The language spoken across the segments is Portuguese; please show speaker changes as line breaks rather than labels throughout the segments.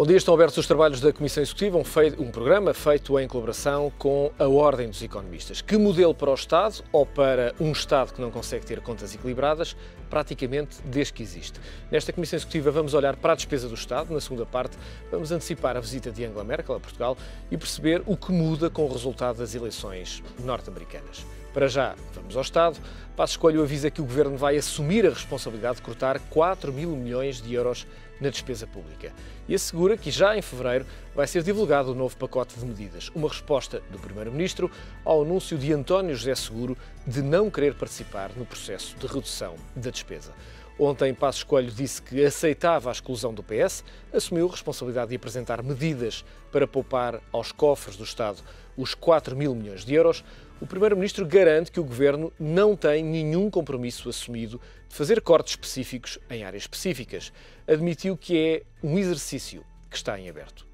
Bom dia, estão abertos os trabalhos da Comissão Executiva, um, feito, um, programa feito em colaboração com a Ordem dos Economistas. Que modelo para o Estado ou para um Estado que não consegue ter contas equilibradas, praticamente desde que existe. Nesta Comissão Executiva vamos olhar para a despesa do Estado, na segunda parte vamos antecipar a visita de Angela Merkel a Portugal e perceber o que muda com o resultado das eleições norte-americanas. Para já, vamos ao Estado. Passo Escolho avisa que o Governo vai assumir a responsabilidade de cortar 4 mil milhões de euros na despesa pública e assegura que já em fevereiro vai ser divulgado o novo pacote de medidas, uma resposta do Primeiro-Ministro ao anúncio de António José Seguro de não querer participar no processo de redução da despesa. Ontem, Passos Coelho disse que aceitava a exclusão do PS, assumiu a responsabilidade de apresentar medidas para poupar aos cofres do Estado os 4 mil milhões de euros. O Primeiro-Ministro garante que o Governo não tem nenhum compromisso assumido de fazer cortes específicos em áreas específicas. Admitiu que é um exercício que está em aberto.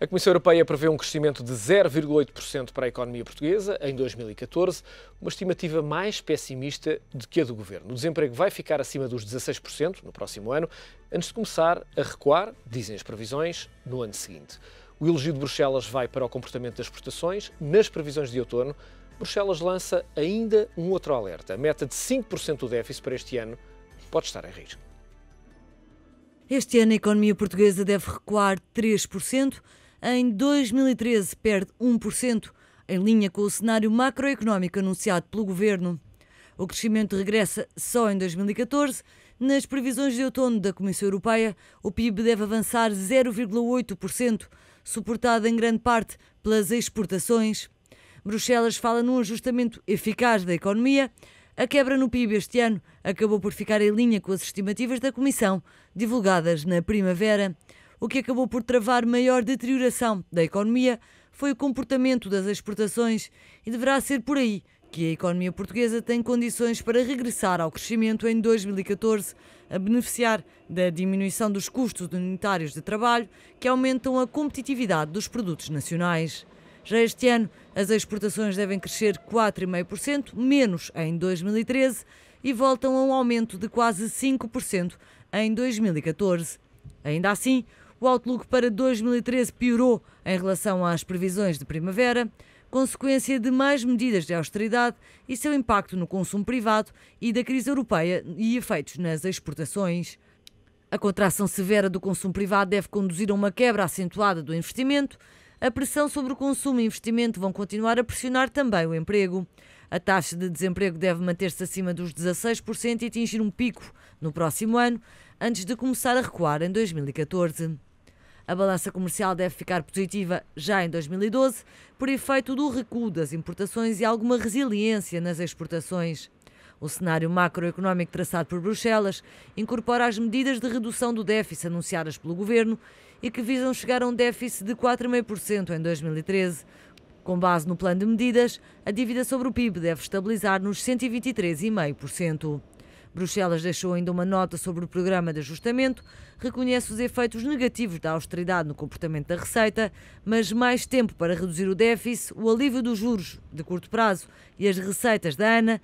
A Comissão Europeia prevê um crescimento de 0,8% para a economia portuguesa em 2014, uma estimativa mais pessimista do que a do governo. O desemprego vai ficar acima dos 16% no próximo ano, antes de começar a recuar, dizem as previsões, no ano seguinte. O elogio de Bruxelas vai para o comportamento das exportações nas previsões de outono, Bruxelas lança ainda um outro alerta. A meta de 5% do déficit para este ano pode estar em risco.
Este ano a economia portuguesa deve recuar 3%, em 2013 perde 1%, em linha com o cenário macroeconómico anunciado pelo governo. O crescimento regressa só em 2014. Nas previsões de outono da Comissão Europeia, o PIB deve avançar 0,8%, suportado em grande parte pelas exportações. Bruxelas fala num ajustamento eficaz da economia. A quebra no PIB este ano acabou por ficar em linha com as estimativas da Comissão, divulgadas na primavera. O que acabou por travar maior deterioração da economia foi o comportamento das exportações e deverá ser por aí que a economia portuguesa tem condições para regressar ao crescimento em 2014, a beneficiar da diminuição dos custos unitários de trabalho que aumentam a competitividade dos produtos nacionais. Já este ano, as exportações devem crescer 4,5%, menos em 2013, e voltam a um aumento de quase 5% em 2014. Ainda assim, o outlook para 2013 piorou em relação às previsões de primavera, consequência de mais medidas de austeridade e seu impacto no consumo privado e da crise europeia e efeitos nas exportações. A contração severa do consumo privado deve conduzir a uma quebra acentuada do investimento a pressão sobre o consumo e investimento vão continuar a pressionar também o emprego. A taxa de desemprego deve manter-se acima dos 16% e atingir um pico no próximo ano, antes de começar a recuar em 2014. A balança comercial deve ficar positiva já em 2012, por efeito do recuo das importações e alguma resiliência nas exportações. O cenário macroeconómico traçado por Bruxelas incorpora as medidas de redução do déficit anunciadas pelo governo e que visam chegar a um déficit de 4,5% em 2013. Com base no plano de medidas, a dívida sobre o PIB deve estabilizar nos 123,5%. Bruxelas deixou ainda uma nota sobre o programa de ajustamento, reconhece os efeitos negativos da austeridade no comportamento da receita, mas mais tempo para reduzir o déficit, o alívio dos juros de curto prazo e as receitas da ANA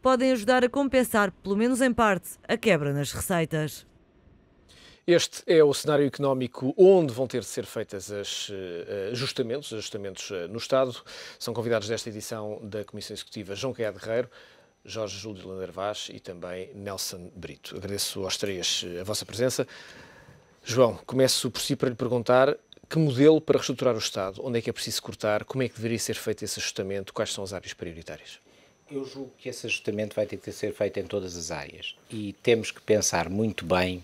podem ajudar a compensar, pelo menos em parte, a quebra nas receitas.
Este é o cenário económico onde vão ter de ser feitas as eh, ajustamentos, ajustamentos eh, no Estado. São convidados desta edição da Comissão Executiva João de Guerreiro, Jorge Júlio de Vaz e também Nelson Brito. Agradeço aos três eh, a vossa presença. João, começo por si para lhe perguntar que modelo para reestruturar o Estado, onde é que é preciso cortar, como é que deveria ser feito esse ajustamento, quais são as áreas prioritárias?
Eu julgo que esse ajustamento vai ter que ser feito em todas as áreas e temos que pensar muito bem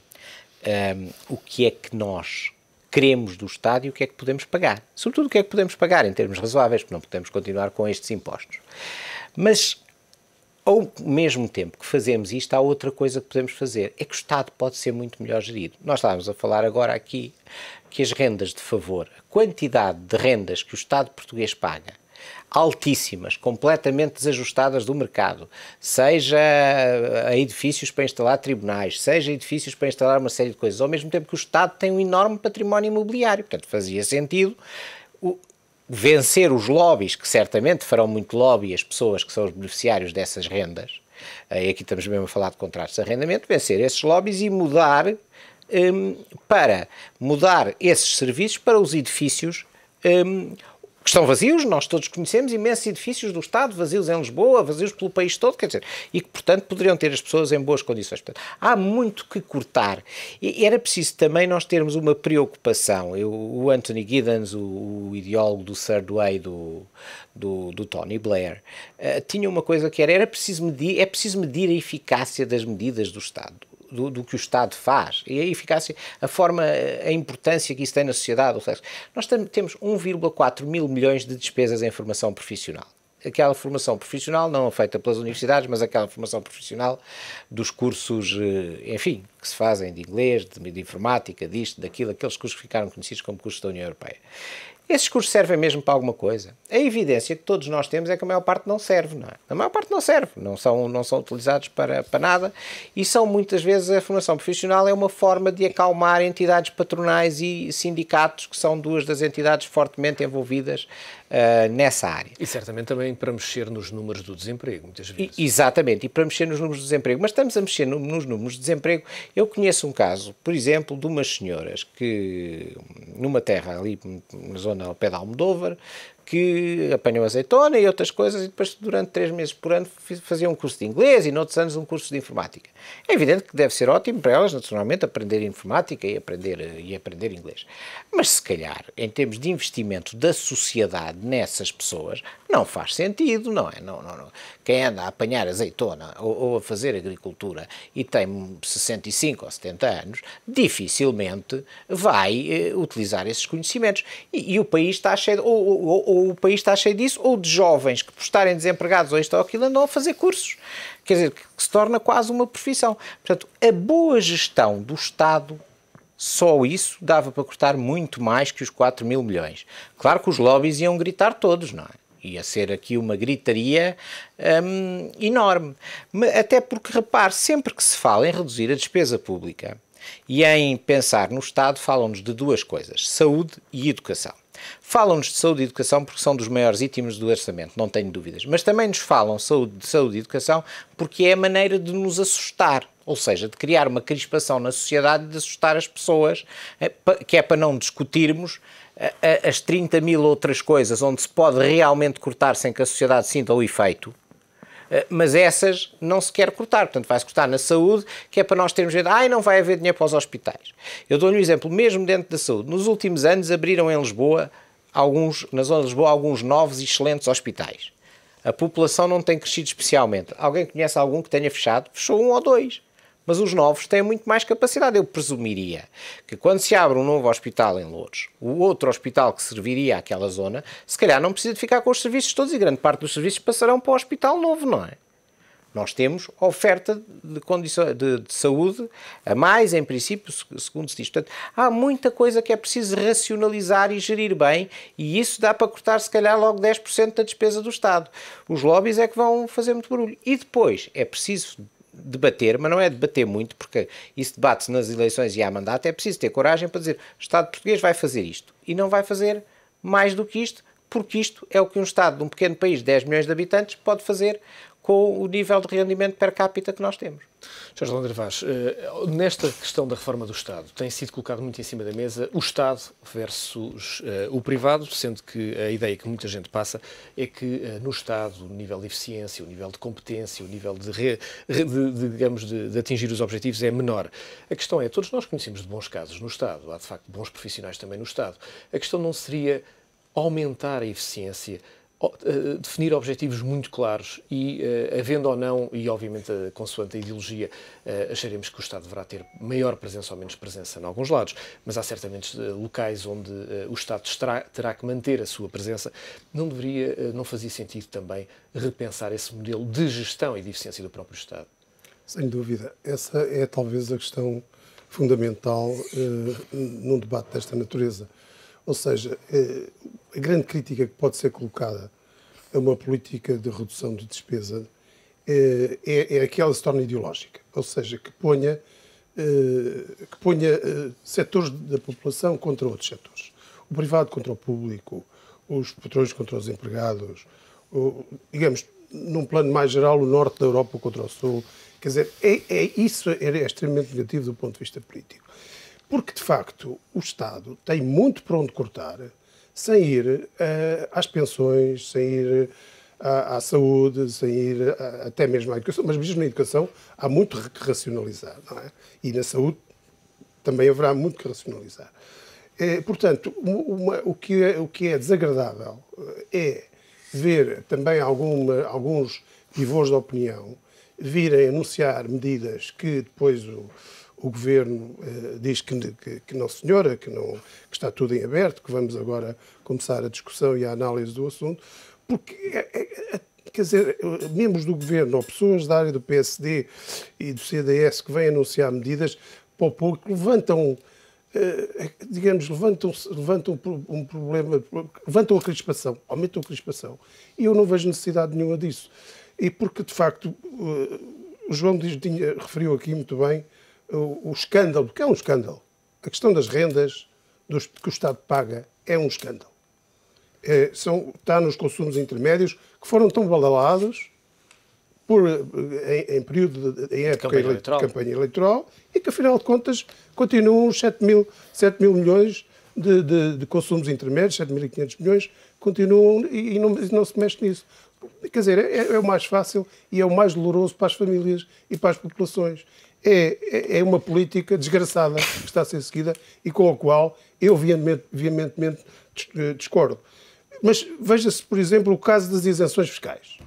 um, ehm, o que é que nós queremos do Estado e o que é que podemos pagar. Sobretudo o que é que podemos pagar em termos razoáveis, porque não podemos continuar com estes impostos. Mas, ao mesmo tempo que fazemos isto, há outra coisa que podemos fazer. É que o Estado pode ser muito melhor gerido. Nós estávamos a falar agora aqui que as rendas de favor, a quantidade de rendas que o Estado português paga altíssimas, completamente desajustadas do mercado, seja eh, a edifícios para instalar tribunais, seja edifícios para instalar uma série de coisas, ao mesmo tempo que o Estado tem um enorme património imobiliário. Portanto, fazia sentido vencer os lobbies, que certamente farão muito lobby as pessoas que são os beneficiários dessas rendas, eh, e aqui estamos mesmo a falar de contratos de arrendamento, vencer esses lobbies e mudar um, eh, para mudar esses serviços para os edifícios um, que estão vazios, nós todos conhecemos imensos edifícios do Estado vazios em Lisboa, vazios pelo país todo, quer dizer, e que, portanto, poderiam ter as pessoas em boas condições. Portanto, há muito que cortar. E era preciso também nós termos uma preocupação. Eu, o Anthony Giddens, o, o ideólogo do Third Way do, do, do Tony Blair, uh, tinha uma coisa que era, era preciso medir, é preciso medir a eficácia das medidas do Estado do, do, que o Estado faz e a eficácia, assim a forma, a importância que isso tem na sociedade. Ou seja, nós temos 1,4 mil milhões de despesas em formação profissional aquela formação profissional, não feita pelas universidades, mas aquela formação profissional dos cursos, eh, enfim, que se fazem de inglês, de, de informática, disto, daquilo, aqueles cursos que ficaram conhecidos como cursos da União Europeia. Esses cursos servem mesmo para alguma coisa. A evidência que todos nós temos é que a maior parte não serve, não é? A maior parte não serve, não são, não são utilizados para, para nada e são muitas vezes a formação profissional é uma forma de acalmar entidades patronais e sindicatos, que são duas das entidades fortemente envolvidas uh, nessa área. E certamente também para mexer nos números do desemprego, muitas vezes. E, exatamente, e para mexer nos números do desemprego. Mas estamos a mexer no, nos números do desemprego. Eu conheço um caso, por exemplo, de umas senhoras que, numa terra ali, na zona ao pé de Almodóvar, que apanham azeitona e outras coisas, e depois, durante três meses por ano, faziam um curso de inglês e, noutros anos, um curso de informática. É evidente que deve ser ótimo para elas, naturalmente, aprender informática e aprender, eh, e aprender inglês. Mas, se calhar, em termos de investimento da sociedade nessas pessoas, não faz sentido, não é? Não, não, não. Quem anda a apanhar azeitona ou, ou a fazer agricultura e tem 65 ou 70 anos, dificilmente vai eh, utilizar esses conhecimentos. E, e, o país está cheio. De, ou, ou, ou o país está cheio disso, ou de jovens que, por estarem desempregados ou isto ou aquilo, andam a fazer cursos. Quer dizer, que se torna quase uma profissão. Portanto, a boa gestão do Estado só isso dava para cortar muito mais que os 4 mil milhões. Claro que os lobbies iam gritar todos, não é? Ia ser aqui uma gritaria hum, enorme. Até porque, repare, sempre que se fala em reduzir a despesa pública e em pensar no Estado, falam-nos de duas coisas: saúde e educação. Falam-nos de saúde e educação porque são dos maiores ítimos do orçamento, não tenho dúvidas. Mas também nos falam saúde, de saúde e educação porque é a maneira de nos assustar ou seja, de criar uma crispação na sociedade e de assustar as pessoas, eh, que é para não discutirmos eh, eh, as 30 mil outras coisas onde se pode realmente cortar sem que a sociedade sinta o efeito, eh, mas essas não se quer cortar. Portanto, vai-se cortar na saúde, que é para nós termos medo, ai, ah, não vai haver dinheiro para os hospitais. Eu dou-lhe um exemplo, mesmo dentro da saúde. Nos últimos anos abriram em Lisboa, alguns, na zona de Lisboa, alguns novos e excelentes hospitais. A população não tem crescido especialmente. Alguém conhece algum que tenha fechado? Fechou um ou dois mas os novos têm muito mais capacidade. Eu presumiria que quando se abre um novo hospital em Louros, o outro hospital que serviria àquela zona, se calhar não precisa de ficar com os serviços todos e grande parte dos serviços passarão para o hospital novo, não é? Nós temos oferta de, condição, de, de saúde a mais, em princípio, segundo se diz. Portanto, há muita coisa que é preciso racionalizar e gerir bem, e isso dá para cortar, se calhar, logo 10% da despesa do Estado. Os lobbies é que vão fazer muito barulho. E depois é preciso debater, mas não é debater muito, porque isso debate-se nas eleições e há mandato, é preciso ter coragem para dizer o Estado português vai fazer isto e não vai fazer mais do que isto, porque isto é o que um Estado de um pequeno país de 10 milhões de habitantes pode fazer com o nível de rendimento per capita que nós temos. Sr. Landre Vaz, eh, nesta
questão da reforma do Estado, tem sido colocado muito em cima da mesa o Estado versus eh, o privado, sendo que a ideia que muita gente passa é que eh, no Estado o nível de eficiência, o nível de competência, o nível de, de, de digamos, de, de, atingir os objetivos é menor. A questão é, todos nós conhecemos de bons casos no Estado, há de facto bons profissionais também no Estado. A questão não seria aumentar a eficiência eh, definir objetivos muito claros e, eh, havendo ou não, e obviamente eh, consoante a ideologia, acharemos que o Estado deverá ter maior presença ou menos presença em alguns lados, mas há certamente locais onde o Estado terá que manter a sua presença. Não deveria, não fazia sentido também repensar esse modelo de gestão e de eficiência do próprio Estado?
Sem dúvida. Essa é talvez a questão fundamental num debate desta natureza ou seja, eh, a grande crítica que pode ser colocada a uma política de redução de despesa eh, é, aquela é que se torna ideológica, ou seja, que ponha, eh, que ponha setores da população contra outros setores. O privado contra o público, os patrões contra os empregados, digamos, num plano mais geral, o norte da Europa contra o sul. Quer dizer, é, é isso é extremamente negativo do ponto de vista político. Porque, de facto, o Estado tem muito para onde cortar sem ir uh, às pensões, sem ir à, à saúde, sem ir eh, até mesmo à educação. Mas mesmo na educação há muito que racionalizar, não é? E na saúde também haverá muito que racionalizar. É, portanto, uma, o, que é, o que é desagradável é ver também alguma, alguns pivôs da opinião virem anunciar medidas que depois o o governo eh, diz que, que, que, não, senhora, que, não, que está tudo em aberto, que vamos agora começar a discussão e a análise do assunto, porque, é, é, é quer dizer, membros do governo ou pessoas da área do PSD e do CDS que vêm anunciar medidas para o povo que levantam. Eh, eh, digamos, levantam, levantam um problema, levantam a crispação, aumentam a crispação. E eu não vejo necessidade nenhuma disso. E porque, de facto, o João diz, referiu aqui muito bem o, o escândalo, porque é um escândalo. A questão das rendas dos, que o Estado paga é um escândalo. É, são, está nos consumos intermédios que foram tão balalados por, eh, em, em período, de, em época de campanha, ele, eleitoral. campanha eleitoral e que, afinal de contas, continuam 7 mil, 7 mil milhões de, de, de consumos intermédios, 7.500 milhões, continuam e, e, não, e não se mexe nisso. Quer dizer, é, é, o mais fácil e é o mais doloroso para as famílias e para as populações. É, é, é uma política desgraçada que está a ser seguida e com a qual eu veementemente eh, discordo. Mas veja-se, por exemplo, o caso das isenções fiscais.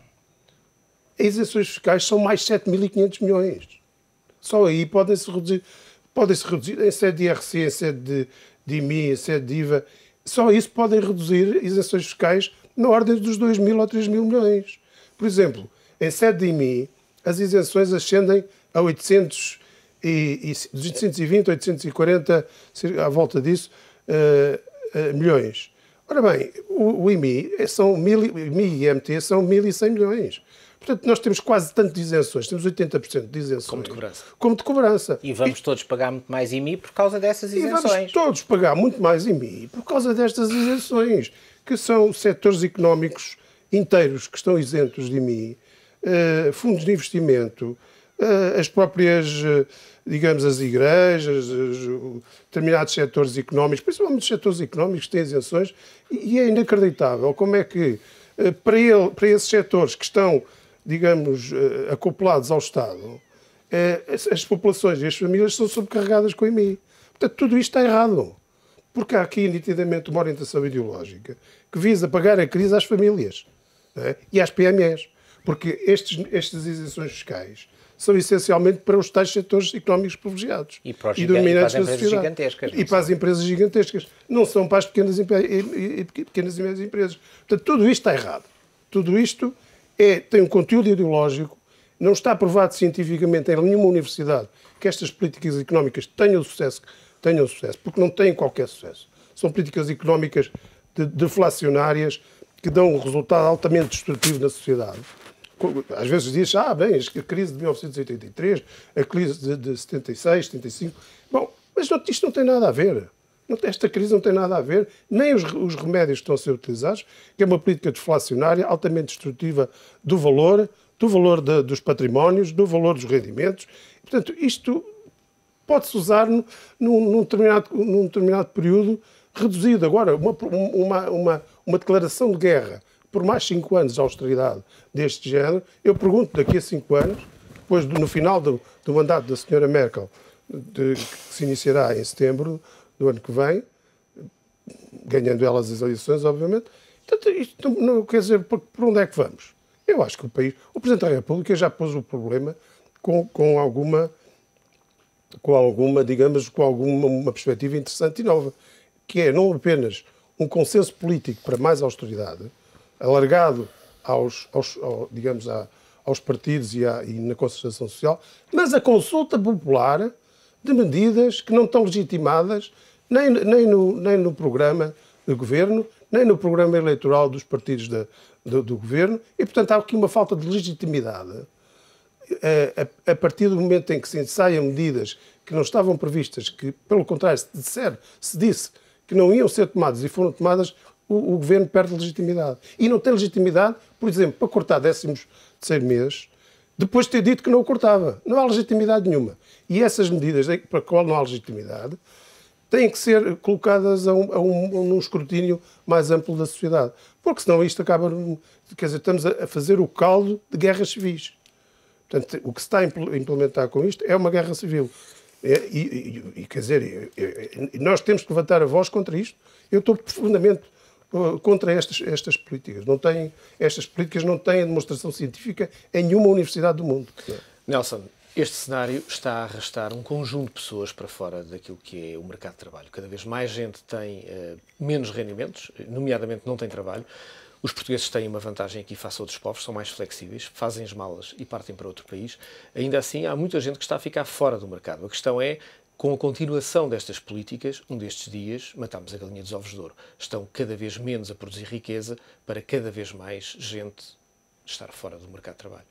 As isenções fiscais são mais 7.500 milhões. Só aí podem-se reduzir, podem-se reduzir em sede de IRC, em sede de, de IMI, em sede de IVA. Só isso podem reduzir isenções fiscais na ordem dos 2.000 mil ou 3.000 mil milhões. Por exemplo, em sede de IMI, as isenções ascendem a 800 e, e 820, 840, à volta disso, uh, uh, milhões. Ora bem, o, o IMI, é, são mil, IMI e MT são 1.100 milhões. Portanto, nós temos quase tanto de isenções, temos 80% de isenções. Como de cobrança. Como de cobrança. E vamos e, todos pagar muito mais IMI por causa dessas isenções. E vamos todos pagar muito mais IMI por causa destas isenções, que são setores económicos inteiros que estão isentos de IMI, uh, eh, fundos de investimento, eh, as próprias, eh, digamos, as igrejas, determinados setores económicos, principalmente os setores económicos têm isenções, e é inacreditável como é que eh, para, ele, para esses setores que estão, digamos, acoplados ao Estado, as populações e as famílias são sobrecarregadas com o IMI. Portanto, tudo isto está errado. Porque há aqui nitidamente uma orientação ideológica que visa pagar a crise às famílias é? e às PMEs. Porque estes, estas isenções fiscais são essencialmente para os tais setores económicos privilegiados e, para os e dominantes e para as da sociedade. Gigantescas, e para as empresas gigantescas. Não são para as pequenas e, pequenas e médias empresas. Portanto, tudo isto está errado. Tudo isto é, tem um conteúdo ideológico, não está provado cientificamente em nenhuma universidade que estas políticas económicas tenham sucesso, tenham sucesso, porque não têm qualquer sucesso. São políticas económicas deflacionárias que dão um resultado altamente destrutivo na sociedade às vezes diz ah, bem, a crise de 1983, a crise de, de 76, 75. Bom, mas isto não tem nada a ver. Esta crise não tem nada a ver, nem os, os remédios que estão a ser utilizados, que é uma política deflacionária altamente destrutiva do valor, do valor de, dos patrimónios, do valor dos rendimentos. Portanto, isto pode-se usar num, num, determinado, num determinado período reduzido. Agora, uma, uma, uma, uma declaração de guerra por mais cinco anos de austeridade deste género, eu pergunto daqui a cinco anos, depois do, no final do, do mandato da senhora Merkel, de, que se iniciará em setembro do ano que vem, ganhando elas as eleições, obviamente, portanto, isto não, não quer dizer por, por onde é que vamos. Eu acho que o país, o Presidente da República já pôs o problema com, com alguma, com alguma, digamos, com alguma uma perspectiva interessante e nova, que é não apenas um consenso político para mais austeridade, alargado aos, aos digamos, a, aos partidos e, à, e na concertação social, mas a consulta popular de medidas que não estão legitimadas nem, nem, no, nem no programa de governo, nem no programa eleitoral dos partidos de, do, do, governo, e portanto há aqui uma falta de legitimidade. A, é, a, é, a, partir do momento em que se ensaiam medidas que não estavam previstas, que pelo contrário se, disser, se disse que não iam ser tomadas e foram tomadas, o, o, governo perde legitimidade. E não tem legitimidade, por exemplo, para cortar décimos de seis meses, depois de ter dito que não o cortava. Não há legitimidade nenhuma. E essas medidas para as quais não há legitimidade têm que ser colocadas a um, a um, num escrutínio mais amplo da sociedade. Porque senão isto acaba. Quer dizer, estamos a fazer o caldo de guerras civis. Portanto, o que se está a implementar com isto é uma guerra civil. É, e, e, e quer dizer, é, é, nós temos que levantar a voz contra isto. Eu estou profundamente eh, contra estas, estas políticas. Não têm, estas políticas não têm demonstração científica em nenhuma universidade do mundo.
Nelson, este cenário está a arrastar um conjunto de pessoas para fora daquilo que é o mercado de trabalho. Cada vez mais gente tem uh, menos rendimentos, nomeadamente não tem trabalho. Os portugueses têm uma vantagem aqui face a outros povos, são mais flexíveis, fazem as malas e partem para outro país. Ainda assim, há muita gente que está a ficar fora do mercado. A questão é com a continuação destas políticas, um destes dias matamos a galinha dos ovos de ouro. Estão cada vez menos a produzir riqueza para cada vez mais gente estar fora do mercado de trabalho.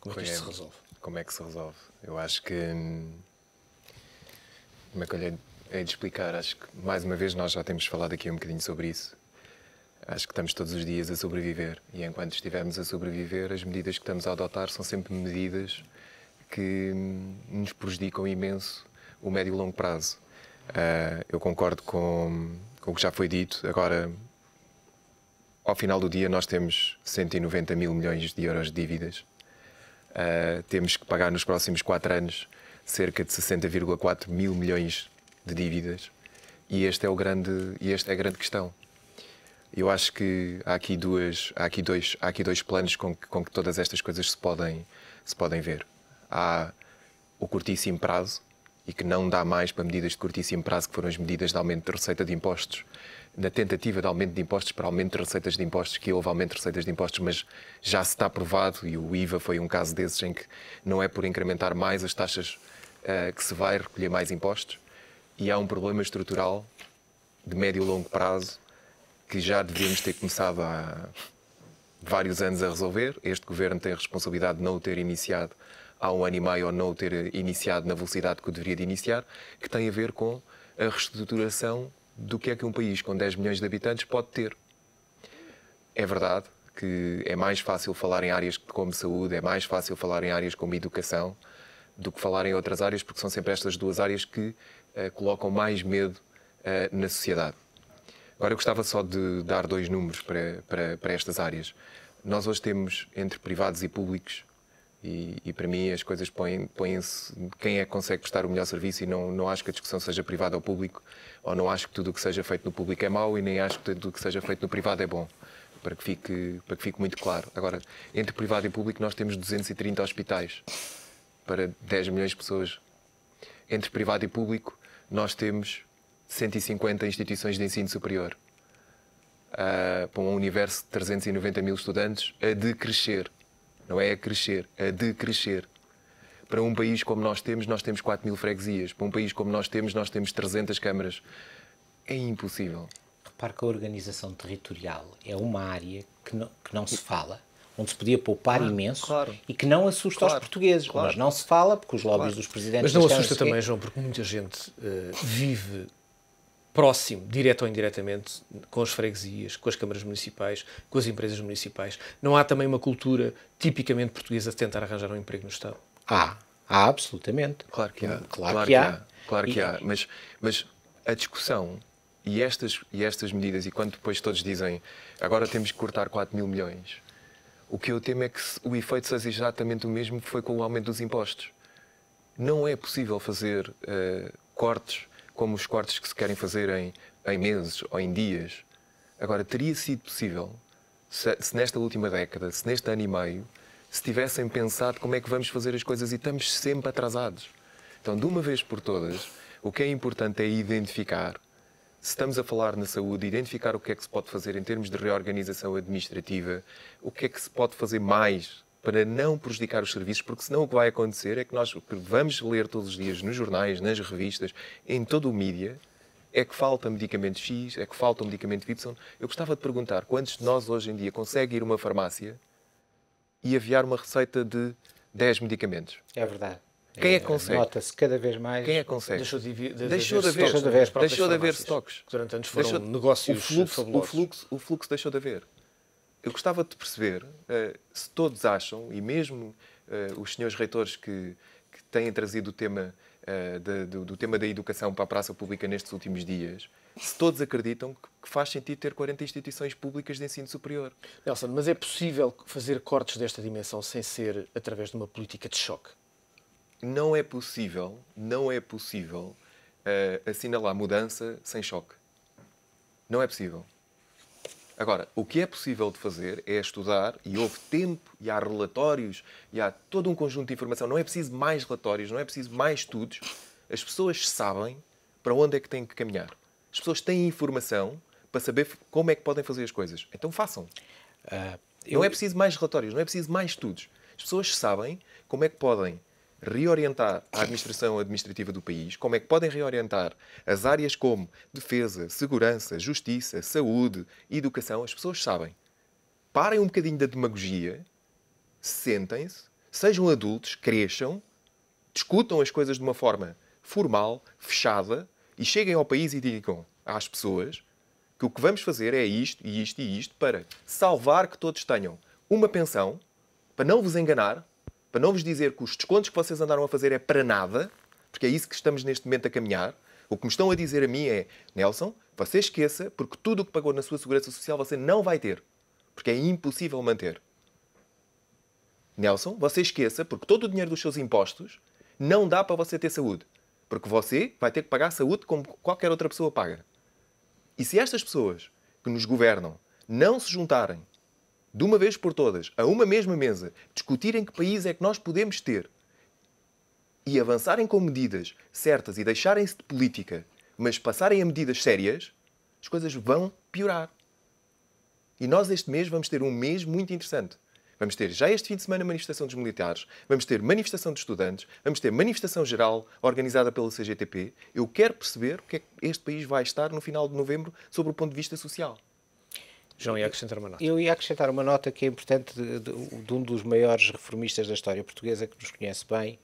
Como é que isto é se resolve? Como é que se resolve? Eu acho que. Hum, como é que eu lhe hei de explicar? Acho que, mais uma vez, nós já temos falado aqui um bocadinho sobre isso. Acho que estamos todos os dias a sobreviver e enquanto estivermos a sobreviver, as medidas que estamos a adotar são sempre medidas que hum, nos prejudicam imenso o médio e longo prazo. Uh, eu concordo com, com o que já foi dito. Agora, ao final do dia, nós temos 190 mil milhões de euros de dívidas. Uh, temos que pagar nos próximos 4 anos cerca de 60,4 mil milhões de dívidas. E este é o grande, e esta é a grande questão. Eu acho que há aqui duas, há aqui dois, há aqui dois planos com que, com que todas estas coisas se podem, se podem ver há o curtíssimo prazo e que não dá mais para medidas de curtíssimo prazo, que foram as medidas de aumento de receita de impostos, na tentativa de aumento de impostos para aumento de receitas de impostos, que houve aumento de receitas de impostos, mas já se está provado, e o IVA foi um caso desses, em que não é por incrementar mais as taxas uh, que se vai recolher mais impostos, e há um problema estrutural de médio e longo prazo que já devíamos ter começado há vários anos a resolver. Este governo tem a responsabilidade de não o ter iniciado há um ano e meio ou não ter iniciado na velocidade que eu deveria de iniciar, que tem a ver com a reestruturação do que é que um país com 10 milhões de habitantes pode ter. É verdade que é mais fácil falar em áreas como saúde, é mais fácil falar em áreas como educação, do que falar em outras áreas, porque são sempre estas duas áreas que uh, colocam mais medo uh, na sociedade. Agora, eu gostava só de dar dois números para, para, para estas áreas. Nós hoje temos, entre privados e públicos, e, e, para mim as coisas põem-se quem é que consegue prestar o melhor serviço e não, não acho que a discussão seja privada ou público, ou não acho que tudo o que seja feito no público é mau e nem acho que tudo o que seja feito no privado é bom. Para que, fique, para que fique muito claro. Agora, entre privado e público, nós temos 230 hospitais para 10 milhões de pessoas. Entre privado e público, nós temos 150 instituições de ensino superior. Uh, para um universo de 390 mil estudantes a decrescer não é a crescer, a decrescer. Para um país como nós temos, nós temos 4 mil freguesias. Para um país como nós temos, nós temos 300 câmaras. É impossível. Repare que a organização territorial é uma área que não, que não se fala, onde se podia poupar
imenso claro, e que não assusta claro, os portugueses. Mas não se fala porque os lobbies dos presidentes... Mas não assusta também, é
João, porque muita gente uh, vive próximo, direto ou indiretamente, com as freguesias, com as câmaras municipais, com as empresas municipais. Não há também uma cultura tipicamente portuguesa de tentar arranjar um emprego no Estado?
Há, há absolutamente. Claro que há. Claro, claro que, há. há. Claro que e... há, mas, mas a discussão e estas, e estas medidas, e quando depois todos dizem agora temos que cortar 4 mil milhões, o que eu temo é que o efeito seja exatamente o mesmo que foi com o aumento dos impostos. Não é possível fazer uh, cortes como os cortes que se querem fazer em, em meses ou em dias. Agora, teria sido possível se, se nesta última década, se neste ano e meio, se tivessem pensado como é que vamos fazer as coisas e estamos sempre atrasados. Então, de uma vez por todas, o que é importante é identificar, se estamos a falar na saúde, identificar o que é que se pode fazer em termos de reorganização administrativa, o que é que se pode fazer mais para não prejudicar os serviços, porque senão o que vai acontecer é que nós que vamos ler todos os dias nos jornais, nas revistas, em todo o mídia, é que falta medicamento X, é que falta medicamento Y. Eu gostava de perguntar quantos de nós hoje em dia conseguem ir a uma farmácia e aviar uma receita de 10 medicamentos?
É verdade. Quem é que é, consegue? Nota-se cada vez mais. Quem é que consegue? Deixou de, de, deixou de haver, deixou de haver, deixou de haver stocks.
Durante anos foram deixou, negócios o fluxo, fabulosos. O fluxo, o fluxo deixou de haver eu gostava de perceber uh, se todos acham, e mesmo uh, os senhores reitores que, que têm trazido o tema, uh, de, do, do, tema da educação para a praça pública nestes últimos dias, se todos acreditam que faz sentido ter 40 instituições públicas de ensino superior. Nelson, mas é possível fazer cortes desta dimensão
sem ser através de uma política de choque?
Não é possível, não é possível assinalar mudança sem choque. Não é possível. Agora, o que é possível de fazer é estudar, e houve tempo, e há relatórios, e há todo um conjunto de informação. Não é preciso mais relatórios, não é preciso mais estudos. As pessoas sabem para onde é que têm que caminhar. As pessoas têm informação para saber como é que podem fazer as coisas. Então façam. Uh, eu... Não é preciso mais relatórios, não é preciso mais estudos. As pessoas sabem como é que podem reorientar a administração administrativa do país, como é que podem reorientar as áreas como defesa, segurança, justiça, saúde, educação, as pessoas sabem. Parem um bocadinho da demagogia, sentem-se, sejam adultos, cresçam, discutam as coisas de uma forma formal, fechada, e cheguem ao país e digam às pessoas que o que vamos fazer é isto, e isto e isto para salvar que todos tenham uma pensão, para não vos enganar, para não vos dizer que os descontos que vocês andaram a fazer é para nada, porque é isso que estamos neste momento a caminhar. O que me estão a dizer a mim é, Nelson, você esqueça, porque tudo o que pagou na sua segurança social você não vai ter, porque é impossível manter. Nelson, você esqueça, porque todo o dinheiro dos seus impostos não dá para você ter saúde, porque você vai ter que pagar saúde como qualquer outra pessoa paga. E se estas pessoas que nos governam não se juntarem de uma vez por todas, a uma mesma mesa, discutirem que país é que nós podemos ter e avançarem com medidas certas e deixarem-se de política, mas passarem a medidas sérias, as coisas vão piorar. E nós este mês vamos ter um mês muito interessante. Vamos ter já este fim de semana manifestação dos militares, vamos ter manifestação de estudantes, vamos ter manifestação geral organizada pela CGTP. Eu quero perceber o que é que este país vai estar no final de novembro sobre o ponto de vista social. João ia acrescentar uma nota.
Eu ia acrescentar uma nota que é importante de, de, de um dos maiores reformistas da história portuguesa, que nos conhece bem,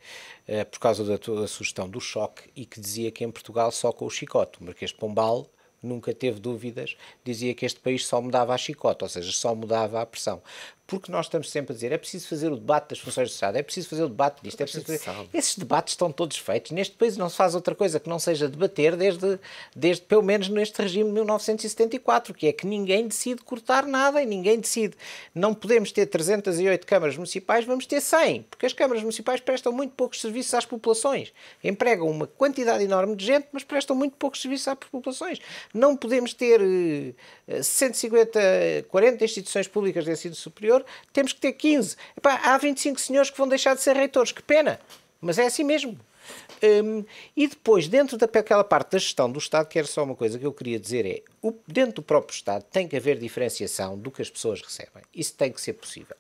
eh, por causa da, da sugestão do choque, e que dizia que em Portugal só com o chicote. O Marquês de Pombal nunca teve dúvidas, dizia que este país só mudava a chicote, ou seja, só mudava a pressão porque nós estamos sempre a dizer é preciso fazer o debate das funções do Estado, é preciso fazer o debate disto, é preciso fazer... Esses debates estão todos feitos. Neste país não se faz outra coisa que não seja debater desde, desde pelo menos neste regime de 1974, que é que ninguém decide cortar nada e ninguém decide. Não podemos ter 308 câmaras municipais, vamos ter 100, porque as câmaras municipais prestam muito poucos serviços às populações. Empregam uma quantidade enorme de gente, mas prestam muito poucos serviços às populações. Não podemos ter 150, eh, 40 instituições públicas de ensino superior reitor, temos que ter 15. Epá, há 25 senhores que vão deixar de ser reitores, que pena, mas é assim mesmo. Hum, e depois, dentro daquela parte da gestão do Estado, que era só uma coisa que eu queria dizer é, o, dentro do próprio Estado tem que haver diferenciação do que as pessoas recebem. Isso tem que ser possível.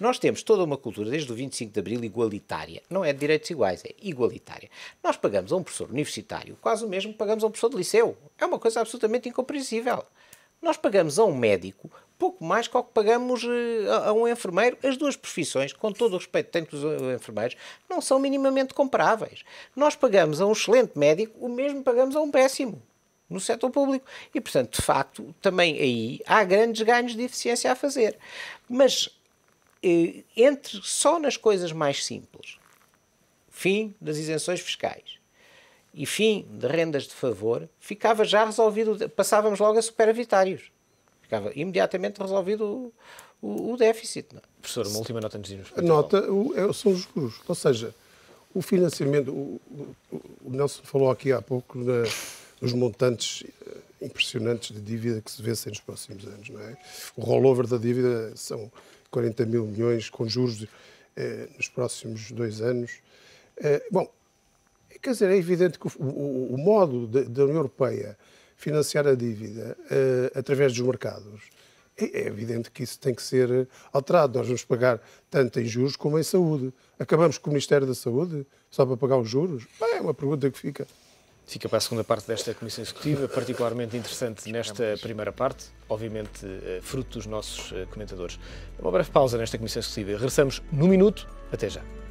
Nós temos toda uma cultura, desde o 25 de Abril, igualitária. Não é de direitos iguais, é igualitária. Nós pagamos a um professor universitário quase o mesmo que pagamos a um professor de liceu. É uma coisa absolutamente incompreensível. Nós pagamos a um médico pouco mais que o que pagamos eh, a, a um enfermeiro. As duas profissões, com todo o respeito que tenho enfermeiros, não são minimamente comparáveis. Nós pagamos a um excelente médico o mesmo que pagamos a um péssimo no setor público. E, portanto, de facto, também aí há grandes ganhos de eficiência a fazer. Mas eh, entre só nas coisas mais simples, fim das isenções fiscais e fim de rendas de favor, ficava já resolvido, passávamos logo a superavitários ficava imediatamente resolvido o, o, o déficit. Não? É? Professor, uma última nota antes de irmos Nota,
o, é, são os juros, ou seja, o financiamento, o, o Nelson falou aqui há pouco dos montantes eh, impressionantes de dívida que se vencem nos próximos anos, não é? O rollover da dívida são 40 mil milhões com juros eh, nos próximos dois anos. Eh, bom, quer dizer, é evidente que o, o, o modo da União Europeia financiar a dívida uh, através dos mercados, é evidente que isso tem que ser alterado. Nós vamos pagar tanto em juros como em saúde. Acabamos com o Ministério da Saúde só para pagar os juros? Bem, é uma pergunta que fica.
Fica para a segunda parte desta Comissão Executiva, particularmente interessante nesta primeira parte, obviamente eh, fruto dos nossos eh, comentadores. Uma breve pausa nesta Comissão Executiva. Regressamos no minuto. Até já.